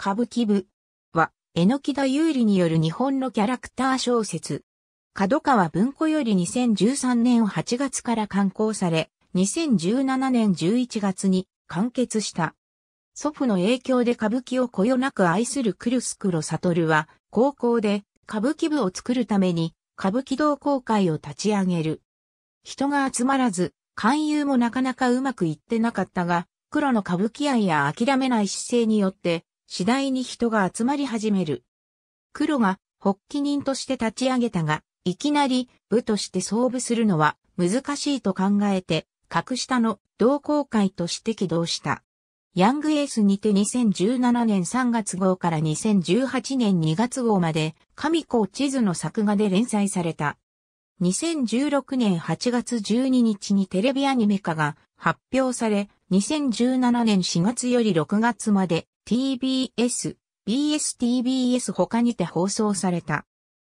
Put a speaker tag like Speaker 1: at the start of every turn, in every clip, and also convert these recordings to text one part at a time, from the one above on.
Speaker 1: 歌舞伎部は、榎木田優里による日本のキャラクター小説。角川文庫より2013年8月から刊行され、2017年11月に完結した。祖父の影響で歌舞伎をこよなく愛するクルスクロ悟は、高校で歌舞伎部を作るために歌舞伎同好会を立ち上げる。人が集まらず、勧誘もなかなかうまくいってなかったが、黒の歌舞伎愛や諦めない姿勢によって、次第に人が集まり始める。黒が発起人として立ち上げたが、いきなり部として創部するのは難しいと考えて、格下の同好会として起動した。ヤングエースにて2017年3月号から2018年2月号まで、神子地図の作画で連載された。2016年8月12日にテレビアニメ化が発表され、2017年4月より6月まで TBS、BSTBS 他にて放送された。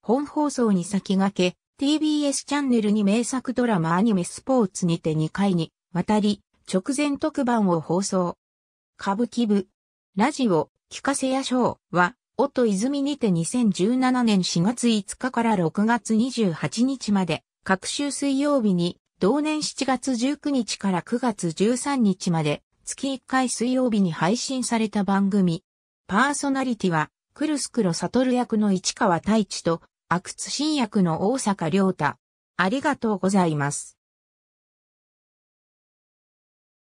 Speaker 1: 本放送に先駆け、TBS チャンネルに名作ドラマアニメスポーツにて2回に渡り、直前特番を放送。歌舞伎部、ラジオ、聞かせやショーは、音泉にて2017年4月5日から6月28日まで、各週水曜日に、同年7月19日から9月13日まで、月1回水曜日に配信された番組。パーソナリティは、クルスクロサトル役の市川太一と、阿久津新役の大阪良太。ありがとうございます。